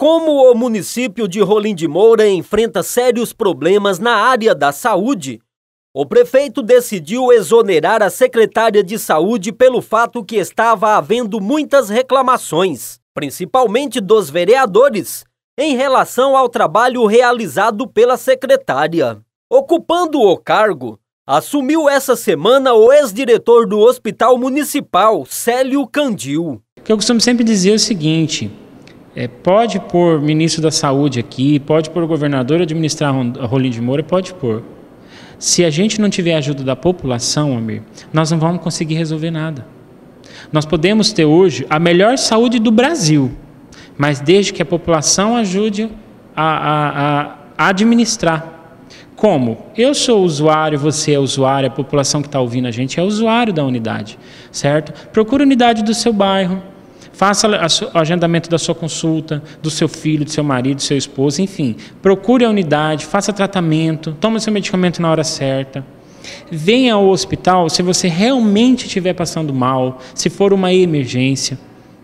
Como o município de Rolim de Moura enfrenta sérios problemas na área da saúde, o prefeito decidiu exonerar a secretária de saúde pelo fato que estava havendo muitas reclamações, principalmente dos vereadores, em relação ao trabalho realizado pela secretária. Ocupando o cargo, assumiu essa semana o ex-diretor do Hospital Municipal, Célio Candil. O que eu costumo sempre dizer é o seguinte: é, pode pôr ministro da saúde aqui, pode pôr governador administrar Rolim de Moura, pode pôr. Se a gente não tiver ajuda da população, Amir, nós não vamos conseguir resolver nada. Nós podemos ter hoje a melhor saúde do Brasil, mas desde que a população ajude a, a, a administrar. Como? Eu sou usuário, você é usuário, a população que está ouvindo a gente é usuário da unidade, certo? Procura a unidade do seu bairro, Faça o agendamento da sua consulta, do seu filho, do seu marido, do seu esposo, enfim. Procure a unidade, faça tratamento, tome seu medicamento na hora certa. Venha ao hospital se você realmente estiver passando mal, se for uma emergência.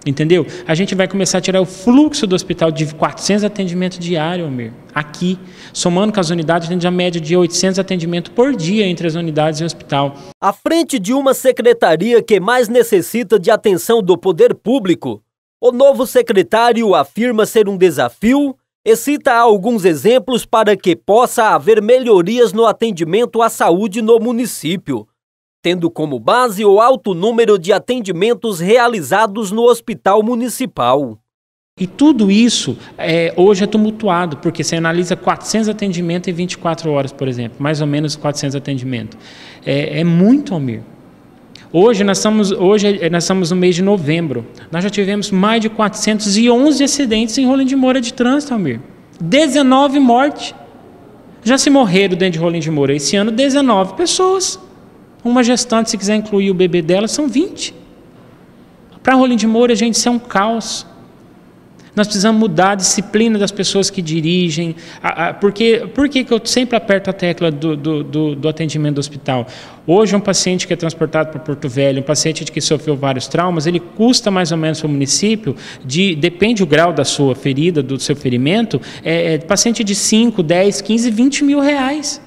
Entendeu? A gente vai começar a tirar o fluxo do hospital de 400 atendimentos diários, Almir, aqui. Somando com as unidades, a gente já média de 800 atendimentos por dia entre as unidades e o hospital. À frente de uma secretaria que mais necessita de atenção do poder público, o novo secretário afirma ser um desafio e cita alguns exemplos para que possa haver melhorias no atendimento à saúde no município tendo como base o alto número de atendimentos realizados no Hospital Municipal. E tudo isso é, hoje é tumultuado, porque você analisa 400 atendimentos em 24 horas, por exemplo, mais ou menos 400 atendimentos. É, é muito, Almir. Hoje nós, estamos, hoje é, nós estamos no mês de novembro. Nós já tivemos mais de 411 acidentes em Rolim de Moura de trânsito, Almir. 19 mortes. Já se morreram dentro de Rolim de Moura esse ano 19 pessoas. Uma gestante, se quiser incluir o bebê dela, são 20. Para Rolim de Moura, gente, isso é um caos. Nós precisamos mudar a disciplina das pessoas que dirigem. porque por que eu sempre aperto a tecla do, do, do, do, atendimento do hospital? Hoje, um paciente que é transportado para Porto Velho, um paciente que sofreu vários traumas, ele custa mais ou menos para o município, de, depende o grau da sua ferida, do seu ferimento, é, é paciente de 5, 10, 15, 20 mil reais.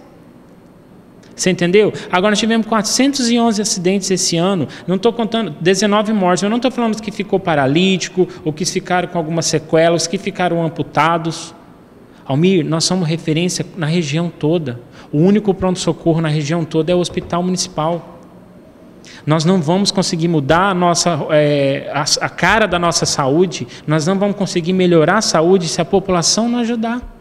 Você entendeu? Agora nós tivemos 411 acidentes esse ano. Não estou contando 19 mortes. Eu não estou falando que ficou paralítico, ou que ficaram com alguma sequela, os que ficaram amputados. Almir, nós somos referência na região toda. O único pronto-socorro na região toda é o hospital municipal. Nós não vamos conseguir mudar a, nossa, é, a, a cara da nossa saúde, nós não vamos conseguir melhorar a saúde se a população não ajudar.